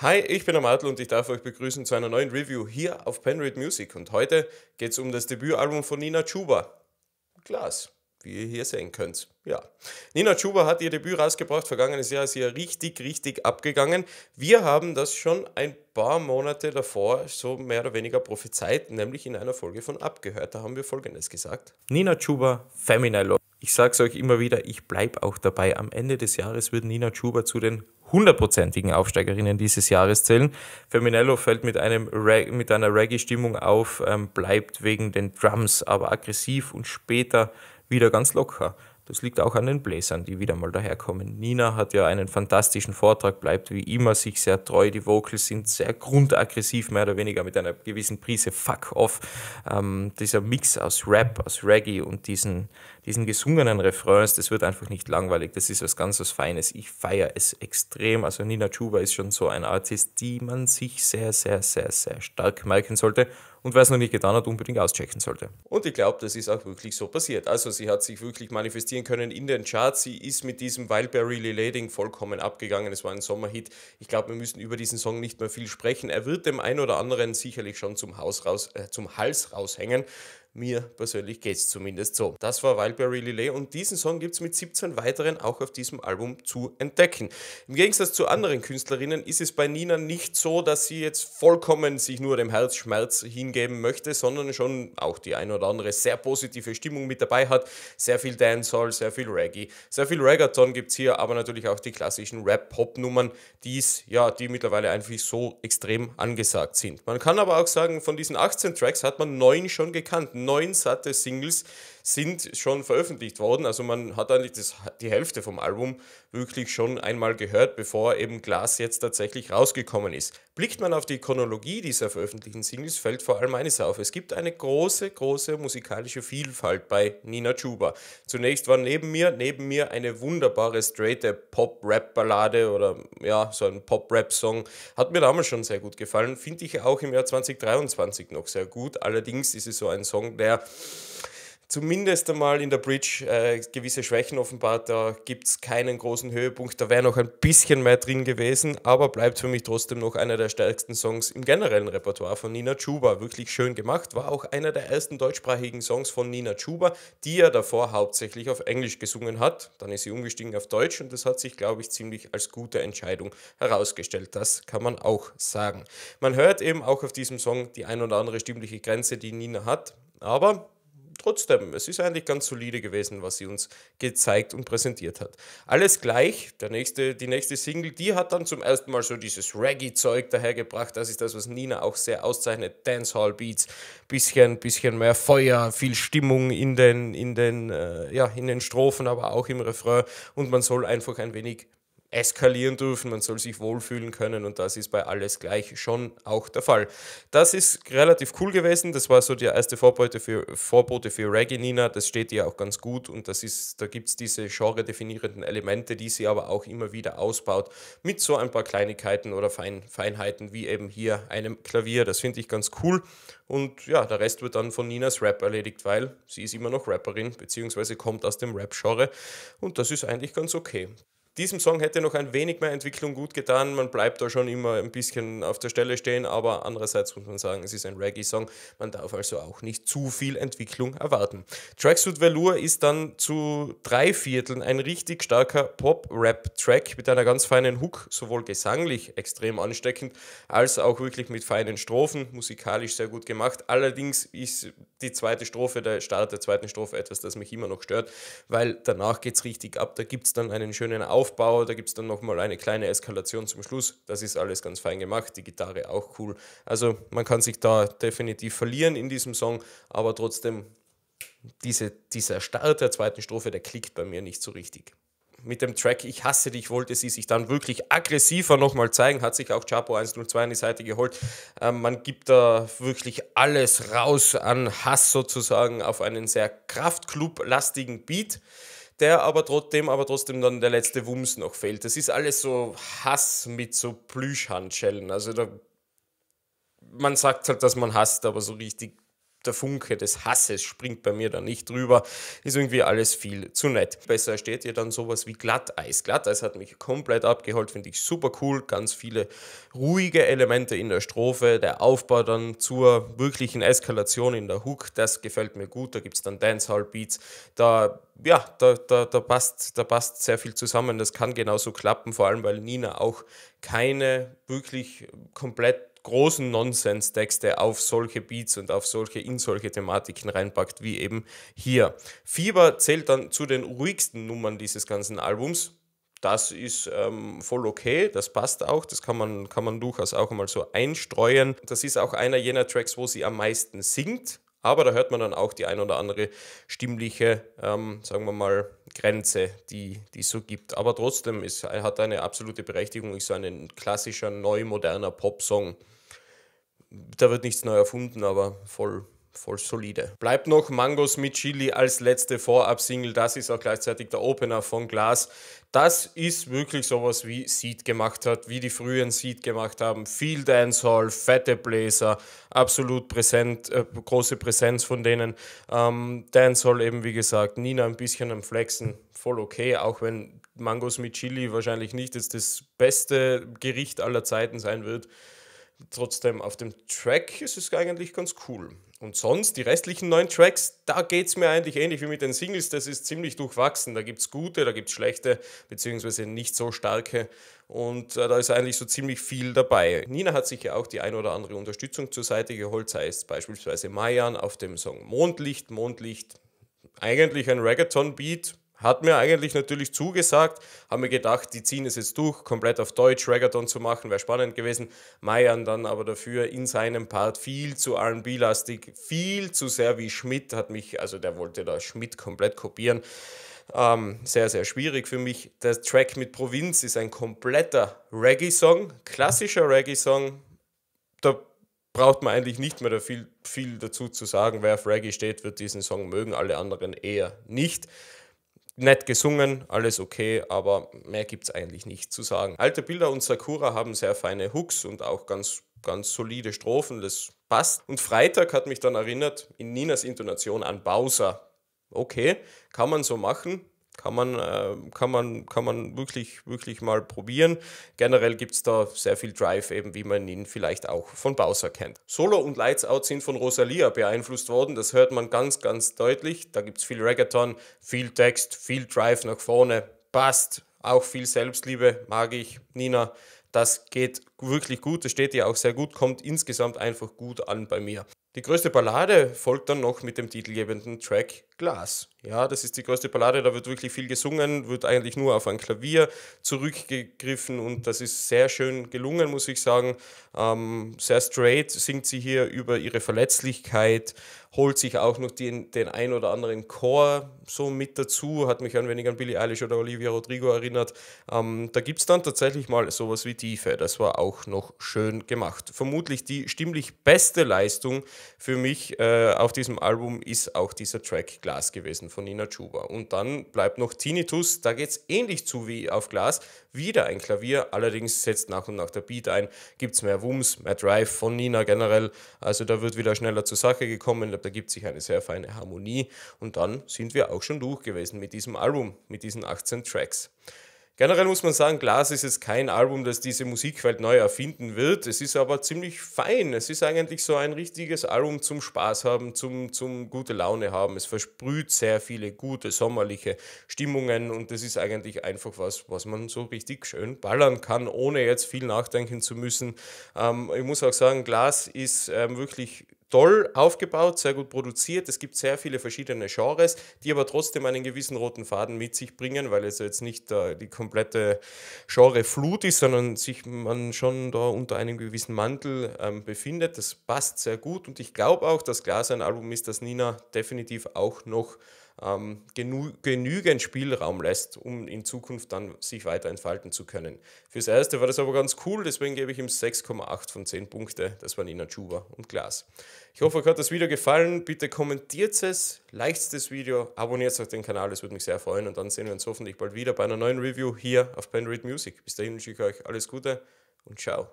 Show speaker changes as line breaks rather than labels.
Hi, ich bin Amatl und ich darf euch begrüßen zu einer neuen Review hier auf Penrith Music. Und heute geht es um das Debütalbum von Nina Chuba. Glas, wie ihr hier sehen könnt. Ja. Nina Chuba hat ihr Debüt rausgebracht. Vergangenes Jahr ist ihr richtig, richtig abgegangen. Wir haben das schon ein paar Monate davor so mehr oder weniger prophezeit, nämlich in einer Folge von Abgehört. Da haben wir Folgendes gesagt. Nina Chuba, Feminello. Ich sage es euch immer wieder, ich bleibe auch dabei. Am Ende des Jahres wird Nina Chuba zu den hundertprozentigen Aufsteigerinnen dieses Jahres zählen. Feminello fällt mit, einem Re mit einer Reggae-Stimmung auf, ähm, bleibt wegen den Drums aber aggressiv und später wieder ganz locker. Das liegt auch an den Bläsern, die wieder mal daherkommen. Nina hat ja einen fantastischen Vortrag, bleibt wie immer sich sehr treu. Die Vocals sind sehr grundaggressiv, mehr oder weniger mit einer gewissen Prise Fuck off. Ähm, dieser Mix aus Rap, aus Reggae und diesen, diesen gesungenen Refrains, das wird einfach nicht langweilig. Das ist was ganz was Feines. Ich feiere es extrem. Also Nina Chuba ist schon so ein Artist, die man sich sehr, sehr, sehr, sehr stark merken sollte und wer es noch nicht getan hat, unbedingt auschecken sollte. Und ich glaube, das ist auch wirklich so passiert. Also sie hat sich wirklich manifestieren können in den Charts. Sie ist mit diesem Wildberry Leading vollkommen abgegangen. Es war ein Sommerhit. Ich glaube, wir müssen über diesen Song nicht mehr viel sprechen. Er wird dem einen oder anderen sicherlich schon zum, Haus raus, äh, zum Hals raushängen. Mir persönlich geht es zumindest so. Das war Wildberry Lillet und diesen Song gibt es mit 17 weiteren auch auf diesem Album zu entdecken. Im Gegensatz zu anderen Künstlerinnen ist es bei Nina nicht so, dass sie jetzt vollkommen sich nur dem Herzschmerz hingeben möchte, sondern schon auch die ein oder andere sehr positive Stimmung mit dabei hat. Sehr viel Dancehall, sehr viel Reggae, sehr viel Reggaeton es hier, aber natürlich auch die klassischen Rap-Pop-Nummern, ja, die mittlerweile einfach so extrem angesagt sind. Man kann aber auch sagen, von diesen 18 Tracks hat man neun schon gekannt neun satte Singles sind schon veröffentlicht worden. Also man hat eigentlich das, die Hälfte vom Album wirklich schon einmal gehört, bevor eben Glass jetzt tatsächlich rausgekommen ist. Blickt man auf die Chronologie dieser veröffentlichten Singles, fällt vor allem eines auf. Es gibt eine große, große musikalische Vielfalt bei Nina Chuba. Zunächst war neben mir, neben mir eine wunderbare straight Pop-Rap-Ballade oder ja, so ein Pop-Rap-Song. Hat mir damals schon sehr gut gefallen. Finde ich auch im Jahr 2023 noch sehr gut. Allerdings ist es so ein Song, der zumindest einmal in der Bridge äh, gewisse Schwächen offenbart. Da gibt es keinen großen Höhepunkt. Da wäre noch ein bisschen mehr drin gewesen, aber bleibt für mich trotzdem noch einer der stärksten Songs im generellen Repertoire von Nina Chuba. Wirklich schön gemacht. War auch einer der ersten deutschsprachigen Songs von Nina Chuba, die er davor hauptsächlich auf Englisch gesungen hat. Dann ist sie umgestiegen auf Deutsch und das hat sich, glaube ich, ziemlich als gute Entscheidung herausgestellt. Das kann man auch sagen. Man hört eben auch auf diesem Song die ein oder andere stimmliche Grenze, die Nina hat. Aber trotzdem, es ist eigentlich ganz solide gewesen, was sie uns gezeigt und präsentiert hat. Alles gleich, der nächste, die nächste Single, die hat dann zum ersten Mal so dieses Reggae-Zeug dahergebracht. Das ist das, was Nina auch sehr auszeichnet. Dancehall-Beats, bisschen, bisschen mehr Feuer, viel Stimmung in den, in den, äh, ja, in den Strophen, aber auch im Refrain. Und man soll einfach ein wenig eskalieren dürfen, man soll sich wohlfühlen können und das ist bei alles gleich schon auch der Fall. Das ist relativ cool gewesen, das war so die erste Vorbote für, Vorbote für Reggae Nina, das steht ihr auch ganz gut und das ist, da gibt es diese genre-definierenden Elemente, die sie aber auch immer wieder ausbaut mit so ein paar Kleinigkeiten oder Fein, Feinheiten wie eben hier einem Klavier, das finde ich ganz cool und ja, der Rest wird dann von Ninas Rap erledigt, weil sie ist immer noch Rapperin, beziehungsweise kommt aus dem Rap-Genre und das ist eigentlich ganz okay. Diesem Song hätte noch ein wenig mehr Entwicklung gut getan. Man bleibt da schon immer ein bisschen auf der Stelle stehen, aber andererseits muss man sagen, es ist ein Reggae-Song. Man darf also auch nicht zu viel Entwicklung erwarten. Tracksuit Velour ist dann zu drei Vierteln ein richtig starker Pop-Rap-Track mit einer ganz feinen Hook, sowohl gesanglich extrem ansteckend als auch wirklich mit feinen Strophen, musikalisch sehr gut gemacht. Allerdings ist die zweite Strophe, der Start der zweiten Strophe etwas, das mich immer noch stört, weil danach geht es richtig ab. Da gibt es dann einen schönen Aufbau Aufbau. Da gibt es dann nochmal eine kleine Eskalation zum Schluss. Das ist alles ganz fein gemacht. Die Gitarre auch cool. Also man kann sich da definitiv verlieren in diesem Song, aber trotzdem diese, dieser Start der zweiten Strophe, der klickt bei mir nicht so richtig mit dem Track Ich hasse dich wollte sie sich dann wirklich aggressiver nochmal zeigen, hat sich auch Chapo 102 an die Seite geholt. Ähm, man gibt da wirklich alles raus an Hass sozusagen auf einen sehr Kraftclub-lastigen Beat der aber trotzdem, aber trotzdem dann der letzte Wumms noch fehlt. Das ist alles so Hass mit so Plüschhandschellen. Also da, man sagt halt, dass man hasst, aber so richtig der Funke des Hasses springt bei mir da nicht drüber. Ist irgendwie alles viel zu nett. Besser steht ihr dann sowas wie Glatteis. Glatteis hat mich komplett abgeholt, finde ich super cool. Ganz viele ruhige Elemente in der Strophe. Der Aufbau dann zur wirklichen Eskalation in der Hook, das gefällt mir gut. Da gibt es dann Dancehall-Beats. Da, ja, da, da, da, passt, da passt sehr viel zusammen. Das kann genauso klappen, vor allem weil Nina auch keine wirklich komplett großen Nonsens-Texte auf solche Beats und auf solche, in solche Thematiken reinpackt, wie eben hier. Fieber zählt dann zu den ruhigsten Nummern dieses ganzen Albums. Das ist ähm, voll okay, das passt auch, das kann man, kann man durchaus auch mal so einstreuen. Das ist auch einer jener Tracks, wo sie am meisten singt, aber da hört man dann auch die ein oder andere stimmliche, ähm, sagen wir mal, Grenze, die es so gibt. Aber trotzdem ist, hat eine absolute Berechtigung, ist so ein klassischer, neu moderner Popsong da wird nichts neu erfunden, aber voll voll solide. Bleibt noch Mangos mit Chili als letzte Vorab-Single. Das ist auch gleichzeitig der Opener von Glass. Das ist wirklich sowas, wie Seed gemacht hat, wie die frühen Seed gemacht haben. Viel Dancehall, fette Bläser, absolut präsent, äh, große Präsenz von denen. Ähm, Dancehall eben, wie gesagt, Nina ein bisschen am Flexen, voll okay, auch wenn Mangos mit Chili wahrscheinlich nicht jetzt das beste Gericht aller Zeiten sein wird. Trotzdem auf dem Track ist es eigentlich ganz cool. Und sonst, die restlichen neun Tracks, da geht es mir eigentlich ähnlich wie mit den Singles. Das ist ziemlich durchwachsen. Da gibt es gute, da gibt es schlechte, beziehungsweise nicht so starke. Und äh, da ist eigentlich so ziemlich viel dabei. Nina hat sich ja auch die ein oder andere Unterstützung zur Seite geholt, sei es beispielsweise Mayan auf dem Song Mondlicht. Mondlicht, eigentlich ein Reggaeton-Beat, hat mir eigentlich natürlich zugesagt, haben mir gedacht, die ziehen es jetzt durch, komplett auf Deutsch Reggaeton zu machen, wäre spannend gewesen. Meiern dann aber dafür in seinem Part viel zu R&B-lastig, viel zu sehr wie Schmidt, hat mich, also der wollte da Schmidt komplett kopieren. Ähm, sehr, sehr schwierig für mich. Der Track mit Provinz ist ein kompletter Reggae-Song, klassischer Reggae-Song. Da braucht man eigentlich nicht mehr da viel, viel dazu zu sagen. Wer auf Reggae steht, wird diesen Song mögen, alle anderen eher nicht. Nett gesungen, alles okay, aber mehr gibt es eigentlich nicht zu sagen. Alte Bilder und Sakura haben sehr feine Hooks und auch ganz, ganz solide Strophen, das passt. Und Freitag hat mich dann erinnert in Ninas Intonation an Bowser. Okay, kann man so machen, kann man, äh, kann, man, kann man wirklich, wirklich mal probieren. Generell gibt es da sehr viel Drive, eben wie man ihn vielleicht auch von Bowser kennt. Solo und Lights Out sind von Rosalia beeinflusst worden, das hört man ganz, ganz deutlich. Da gibt es viel Reggaeton, viel Text, viel Drive nach vorne, passt. Auch viel Selbstliebe, mag ich, Nina. Das geht wirklich gut, das steht ihr auch sehr gut, kommt insgesamt einfach gut an bei mir. Die größte Ballade folgt dann noch mit dem titelgebenden Track Glass. Ja, das ist die größte Ballade, da wird wirklich viel gesungen, wird eigentlich nur auf ein Klavier zurückgegriffen und das ist sehr schön gelungen, muss ich sagen. Ähm, sehr straight singt sie hier über ihre Verletzlichkeit, holt sich auch noch den, den ein oder anderen Chor so mit dazu, hat mich ein wenig an Billie Eilish oder Olivia Rodrigo erinnert. Ähm, da gibt es dann tatsächlich mal sowas wie Tiefe, das war auch auch noch schön gemacht. Vermutlich die stimmlich beste Leistung für mich äh, auf diesem Album ist auch dieser Track Glas gewesen von Nina Chuba. Und dann bleibt noch Tinnitus, da geht es ähnlich zu wie auf Glas. Wieder ein Klavier, allerdings setzt nach und nach der Beat ein, gibt es mehr Wumms, mehr Drive von Nina generell. Also da wird wieder schneller zur Sache gekommen, da gibt sich eine sehr feine Harmonie. Und dann sind wir auch schon durch gewesen mit diesem Album, mit diesen 18 Tracks. Generell muss man sagen, Glas ist jetzt kein Album, das diese Musikwelt neu erfinden wird. Es ist aber ziemlich fein. Es ist eigentlich so ein richtiges Album zum Spaß haben, zum, zum gute Laune haben. Es versprüht sehr viele gute sommerliche Stimmungen und das ist eigentlich einfach was, was man so richtig schön ballern kann, ohne jetzt viel nachdenken zu müssen. Ähm, ich muss auch sagen, Glas ist ähm, wirklich toll aufgebaut, sehr gut produziert. Es gibt sehr viele verschiedene Genres, die aber trotzdem einen gewissen roten Faden mit sich bringen, weil es jetzt nicht äh, die komplette Genreflut ist, sondern sich man schon da unter einem gewissen Mantel ähm, befindet. Das passt sehr gut und ich glaube auch, dass Glas ein Album ist, das Nina definitiv auch noch ähm, genü genügend Spielraum lässt, um in Zukunft dann sich weiter entfalten zu können. Fürs Erste war das aber ganz cool, deswegen gebe ich ihm 6,8 von 10 Punkte. Das waren Ina Chuba und Glas. Ich hoffe, euch hat das Video gefallen. Bitte kommentiert es, liked das Video, abonniert auch den Kanal, das würde mich sehr freuen. Und dann sehen wir uns hoffentlich bald wieder bei einer neuen Review hier auf Penread Music. Bis dahin wünsche ich euch alles Gute und ciao.